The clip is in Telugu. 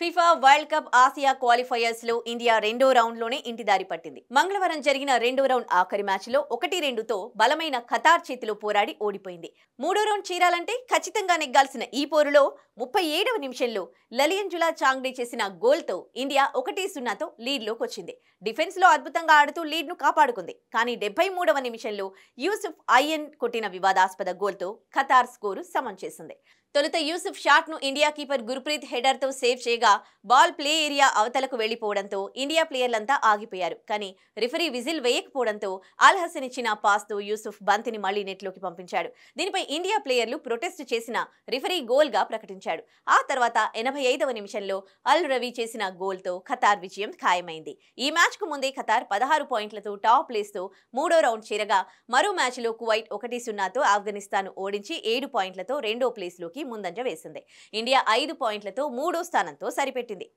FIFA World Cup Asia qualifiers లో ఇండియా రెండో రౌండ్ లోనే ఇంటిదారి పట్టింది మంగళవారం జరిగిన రెండో రౌండ్ ఆఖరి మ్యాచ్ లో ఒకటి రెండుతో బలమైన ఖతార్ చేతిలో పోరాడి ఓడిపోయింది మూడో రౌండ్ చీరాలంటే ఖచ్చితంగా నెగ్గాల్సిన ఈ పోరులో ముప్పై ఏడవ నిమిషంలో లలియంజులా చాంగ్డే చేసిన గోల్తో ఇండియా ఒకటి సున్నాతో లీడ్లోకి వచ్చింది డిఫెన్స్ లో అద్భుతంగా ఆడుతూ లీడ్ ను కాపాడుకుంది కానీ డెబ్బై మూడవ నిమిషంలో యూసుఫ్ ఐఎన్ కొట్టిన వివాదాస్పద గోల్తో ఖతార్ స్కోరు సమం చేసింది తొలుత యూసుఫ్ షాట్ ను ఇండియా కీపర్ గుర్ప్రీత్ హెడర్తో సేవ్ చేయగా బాల్ ప్లే ఏరియా అవతలకు వెళ్లిపోవడంతో ఇండియా ప్లేయర్లంతా ఆగిపోయారు కానీ రిఫరీ విజిల్ వేయకపోవడంతో అల్ హసన్ ఇచ్చిన పాస్తో యూసుఫ్ బంతిని మళ్లీ నెట్లోకి పంపించాడు దీనిపై ఇండియా ప్లేయర్లు ప్రొటెస్ట్ చేసిన రిఫరీ గోల్గా ప్రకటించాడు ఆ తర్వాత ఎనభై ఐదవ నిమిషంలో అల్ రవి చేసిన గోల్తో ఖతార్ విజయం ఖాయమైంది ఈ మ్యాచ్ కు ముందే ఖతార్ పదహారు పాయింట్లతో టాప్ ప్లేస్ తో మూడో రౌండ్ చేరగా మరో మ్యాచ్లో కువైట్ ఒకటి సున్నాతో ఆఫ్ఘనిస్తాన్ ఓడించి ఏడు పాయింట్లతో రెండో ప్లేస్ లోకి ముందంజ వేసింది ఇండియా ఐదు పాయింట్లతో మూడో స్థానంతో సరిపెట్టింది